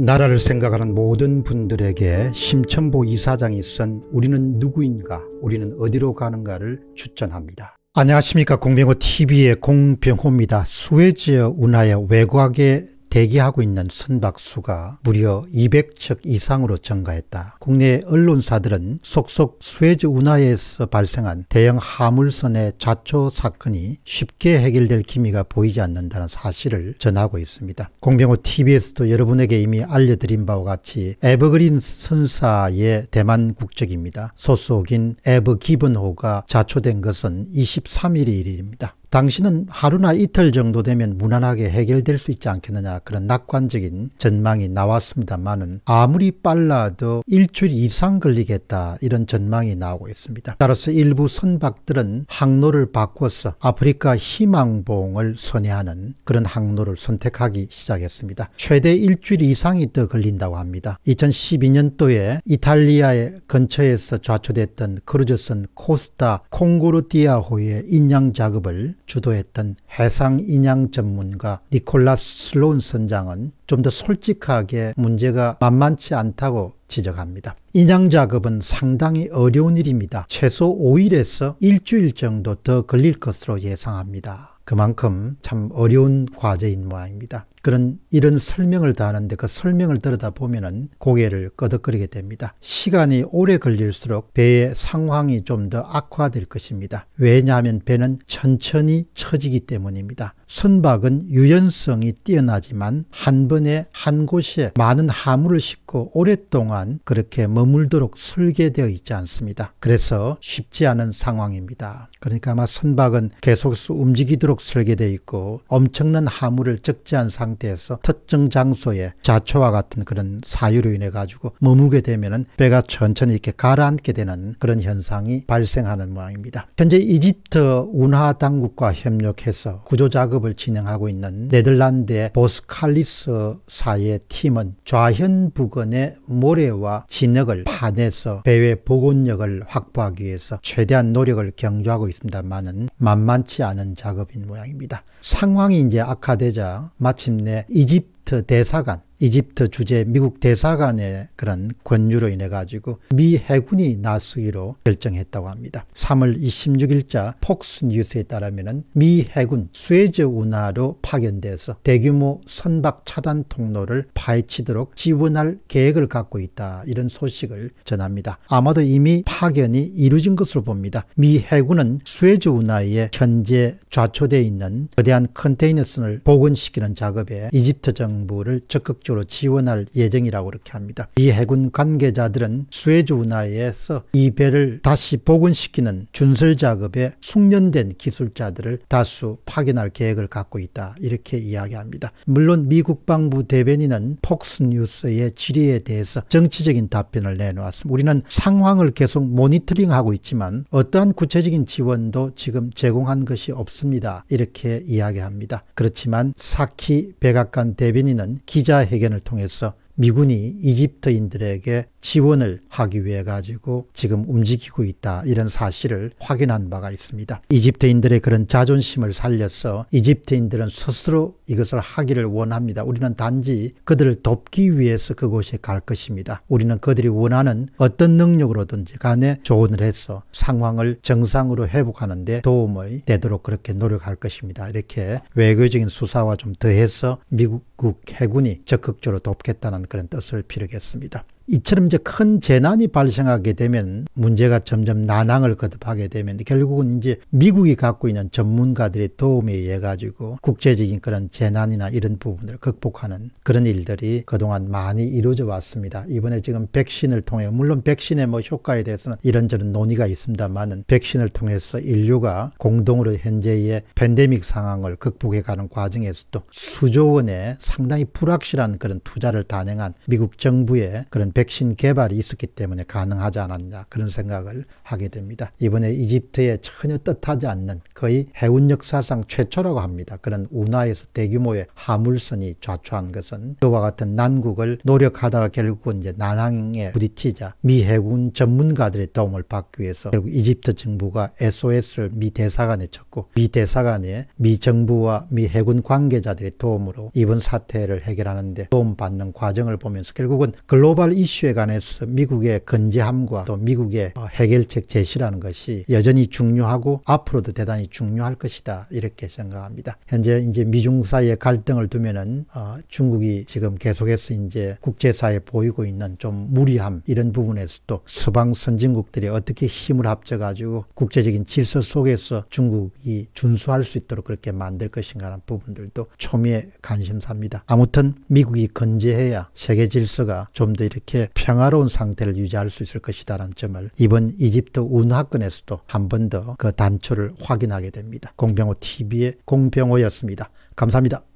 나라를 생각하는 모든 분들에게 심천보 이사장이 쓴 우리는 누구인가 우리는 어디로 가는가를 추천합니다. 안녕하십니까 공병호 TV의 공병호입니다. 수에즈 운하의 외곽에 대기하고 있는 선박 수가 무려 200척 이상으로 증가했다. 국내 언론사들은 속속 스웨즈 운하에서 발생한 대형 하물선의 자초 사건이 쉽게 해결될 기미가 보이지 않는다는 사실을 전하고 있습니다. 공병호 TBS도 여러분에게 이미 알려드린 바와 같이 에버그린 선사의 대만 국적입니다. 소속인 에버기븐호가 자초된 것은 2 3일 일입니다. 당신은 하루나 이틀 정도 되면 무난하게 해결될 수 있지 않겠느냐 그런 낙관적인 전망이 나왔습니다만은 아무리 빨라도 일주일 이상 걸리겠다 이런 전망이 나오고 있습니다. 따라서 일부 선박들은 항로를 바꿔서 아프리카 희망봉을 선회하는 그런 항로를 선택하기 시작했습니다. 최대 일주일 이상이 더 걸린다고 합니다. 2012년도에 이탈리아의 근처에서 좌초됐던 크루즈선 코스타 콩고르디아호의 인양 작업을 주도했던 해상 인양 전문가 니콜라스 슬론 선장은 좀 더 솔직하게 문제가 만만치 않다고 지적합니다. 인양 작업은 상당히 어려운 일입니다. 최소 5일에서 일주일 정도 더 걸릴 것으로 예상합니다. 그만큼 참 어려운 과제인 모양입니다. 그런 이런 설명을 다 하는데 그 설명을 들여다 보면은 고개를 끄덕거리게 됩니다. 시간이 오래 걸릴수록 배의 상황이 좀 더 악화될 것입니다. 왜냐하면 배는 천천히 처지기 때문입니다. 선박은 유연성이 뛰어나지만 한 번에 한 곳에 많은 하물을 싣고 오랫동안 그렇게 머물도록 설계되어 있지 않습니다. 그래서 쉽지 않은 상황입니다. 그러니까 아마 선박은 계속해서 움직이도록 설계되어 있고 엄청난 하물을 적지 않은 상황 입니다 상태에서 특정 장소에 자초와 같은 그런 사유로 인해 가지고 머무게 되면은 배가 천천히 이렇게 가라앉게 되는 그런 현상이 발생하는 모양입니다. 현재 이집트 운하 당국과 협력해서 구조 작업을 진행하고 있는 네덜란드의 보스칼리스 사의 팀은 좌현 부근의 모래와 진흙을 파내서 배의 복원력을 확보하기 위해서 최대한 노력을 경주하고 있습니다만은 만만치 않은 작업인 모양입니다. 상황이 이제 악화되자 마침 마침내 이집트 대사관 이집트 주재 미국 대사관의 그런 권유로 인해 가지고 미 해군이 나서기로 결정했다고 합니다. 3월 26일자 폭스 뉴스에 따르면 미 해군 스웨즈 운하로 파견돼서 대규모 선박 차단 통로를 파헤치도록 지원할 계획을 갖고 있다 이런 소식을 전합니다. 아마도 이미 파견이 이루어진 것으로 봅니다. 미 해군은 스웨즈 운하에 현재 좌초되어 있는 거대한 컨테이너선을 복원시키는 작업에 이집트 정부를 적극 적극적으로 지원할 예정이라고 이렇게 합니다. 이 해군 관계자들은 수에즈 운하에서 이 배를 다시 복원시키는 준설 작업에 숙련된 기술자들을 다수 파견할 계획을 갖고 있다 이렇게 이야기합니다. 물론 미 국방부 대변인은 폭스뉴스의 질의에 대해서 정치적인 답변을 내놓았습니다. 우리는 상황을 계속 모니터링하고 있지만 어떠한 구체적인 지원도 지금 제공한 것이 없습니다. 이렇게 이야기합니다. 그렇지만 사키 백악관 대변인은 기자회 의견을 통해서 미군이 이집트인들에게 지원을 하기 위해 가지고 지금 움직이고 있다 이런 사실을 확인한 바가 있습니다. 이집트인들의 그런 자존심을 살려서 이집트인들은 스스로 이것을 하기를 원합니다. 우리는 단지 그들을 돕기 위해서 그곳에 갈 것입니다. 우리는 그들이 원하는 어떤 능력으로든지 간에 조언을 해서 상황을 정상으로 회복하는데 도움을 되도록 그렇게 노력할 것입니다. 이렇게 외교적인 수사와 좀 더해서 미국 해군이 적극적으로 돕겠다는 그런 뜻을 빌겠습니다 이처럼 이제 큰 재난이 발생하게 되면 문제가 점점 난항을 거듭하게 되면 결국은 이제 미국이 갖고 있는 전문가들의 도움에 의해 가지고 국제적인 그런 재난이나 이런 부분을 극복하는 그런 일들이 그동안 많이 이루어져 왔습니다. 이번에 지금 백신을 통해 물론 백신의 뭐 효과에 대해서는 이런저런 논의가 있습니다만은 백신을 통해서 인류가 공동으로 현재의 팬데믹 상황을 극복해 가는 과정에서도 수조 원의 상당히 불확실한 그런 투자를 단행한 미국 정부의 그런 백신 개발이 있었기 때문에 가능하지 않았냐 그런 생각을 하게 됩니다. 이번에 이집트에 전혀 뜻하지 않는 거의 해운 역사상 최초라고 합니다. 그런 운하에서 대규모의 하물선이 좌초한 것은 그와 같은 난국을 노력하다가 결국은 이제 난항에 부딪히자 미 해군 전문가들의 도움을 받기 위해서 결국 이집트 정부가 SOS를 미 대사관에 쳤고 미 대사관에 미 정부와 미 해군 관계자들의 도움으로 이번 사태를 해결하는데 도움받는 과정을 보면서 결국은 글로벌 이슈 이슈에 관해서 미국의 건재함과 또 미국의 어, 해결책 제시라는 것이 여전히 중요하고 앞으로도 대단히 중요할 것이다 이렇게 생각합니다. 현재 이제 미중 사이의 갈등을 두면은 어, 중국이 지금 계속해서 이제 국제사에 회 보이고 있는 좀 무리함 이런 부분에서도 서방 선진국들이 어떻게 힘을 합쳐가지고 국제적인 질서 속에서 중국이 준수할 수 있도록 그렇게 만들 것인가 하는 부분들도 초미의 관심사입니다. 아무튼 미국이 건재해야 세계 질서가 좀 더 이렇게 이렇게 평화로운 상태를 유지할 수 있을 것이다라는 점을 이번 이집트 운하권에서도 한 번 더 그 단초를 확인하게 됩니다. 공병호 TV의 공병호였습니다. 감사합니다.